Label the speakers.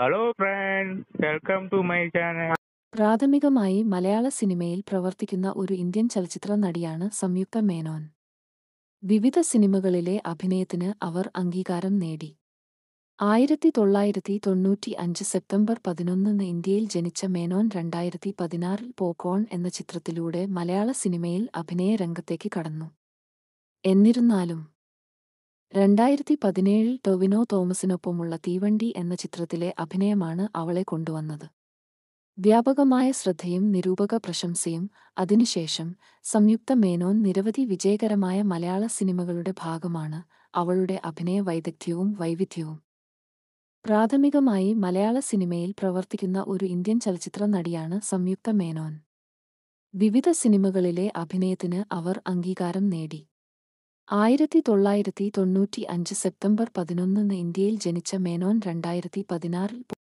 Speaker 1: hello friends welcome to my channel
Speaker 2: പ്രാഥമികമായി മലയാള സിനിമയിൽ പ്രവർത്തിക്കുന്ന ഒരു ഇന്ത്യൻ ചലച്ചിത്ര നടിയാണ് സംയുക്ത മേനോൻ വിവിധ സിനിമകളിലെ അഭിനയത്തിന് അവർ അംഗീകാരം നേടി ആയിരത്തി തൊള്ളായിരത്തി തൊണ്ണൂറ്റി അഞ്ച് സെപ്റ്റംബർ പതിനൊന്നിന് ഇന്ത്യയിൽ ജനിച്ച മേനോൻ രണ്ടായിരത്തി പതിനാറിൽ പോക്കോൺ എന്ന ചിത്രത്തിലൂടെ മലയാള സിനിമയിൽ അഭിനയ രംഗത്തേക്ക് കടന്നു എന്നിരുന്നാലും രണ്ടായിരത്തി പതിനേഴിൽ ടൊവിനോ തോമസിനൊപ്പമുള്ള തീവണ്ടി എന്ന ചിത്രത്തിലെ അഭിനയമാണ് അവളെ കൊണ്ടുവന്നത് വ്യാപകമായ ശ്രദ്ധയും നിരൂപക പ്രശംസയും അതിനുശേഷം സംയുക്ത മേനോൻ നിരവധി വിജയകരമായ മലയാള സിനിമകളുടെ ഭാഗമാണ് അവളുടെ അഭിനയ വൈദഗ്ധ്യവും വൈവിധ്യവും പ്രാഥമികമായി മലയാള സിനിമയിൽ പ്രവർത്തിക്കുന്ന ഒരു ഇന്ത്യൻ ചലച്ചിത്ര നടിയാണ് സംയുക്ത മേനോൻ വിവിധ സിനിമകളിലെ അഭിനയത്തിന് അവർ അംഗീകാരം നേടി ആയിരത്തി തൊള്ളായിരത്തി തൊണ്ണൂറ്റി അഞ്ച് സെപ്റ്റംബർ പതിനൊന്നിന് ഇന്ത്യയിൽ ജനിച്ച മേനോൻ രണ്ടായിരത്തി പതിനാറിൽ